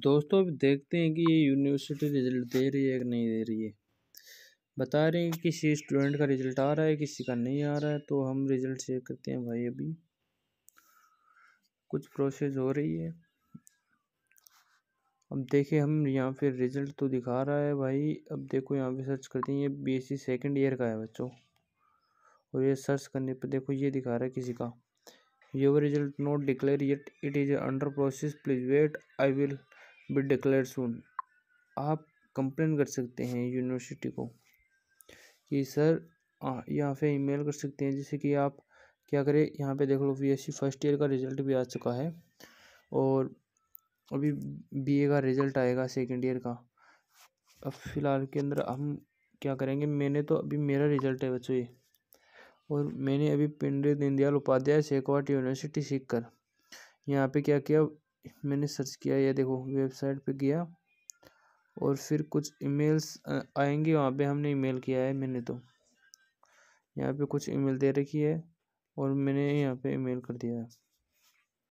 दोस्तों अब देखते हैं कि ये यूनिवर्सिटी रिज़ल्ट दे रही है कि नहीं दे रही है बता रहे हैं कि किसी स्टूडेंट का रिज़ल्ट आ रहा है किसी का नहीं आ रहा है तो हम रिज़ल्ट चेक करते हैं भाई अभी कुछ प्रोसेस हो रही है अब देखें हम यहाँ पे रिज़ल्ट तो दिखा रहा है भाई अब देखो यहाँ पे सर्च करते हैं ये बीएससी सेकंड ईयर का है बच्चों और ये सर्च करने पर देखो ये दिखा रहा है किसी का your result not declare yet it is under process please wait I will be declare soon आप कंप्लेन कर सकते हैं यूनिवर्सिटी को कि सर यहाँ पे ईमेल कर सकते हैं जैसे कि आप क्या करें यहाँ पे देख लो बीएससी फर्स्ट ईयर का रिजल्ट भी आ चुका है और अभी बीए का रिजल्ट आएगा सेकेंड ईयर का अब फिलहाल के अंदर हम क्या करेंगे मैंने तो अभी मेरा रिजल्ट है बच्चों ये और मैंने अभी पंडित दीनदयाल उपाध्याय सेकवाट यूनिवर्सिटी सीख कर यहाँ पर क्या किया मैंने सर्च किया ये देखो वेबसाइट पे गया और फिर कुछ ईमेल्स आएंगे वहाँ पे हमने ईमेल किया है मैंने तो यहाँ पे कुछ ईमेल दे रखी है और मैंने यहाँ पे ईमेल कर दिया है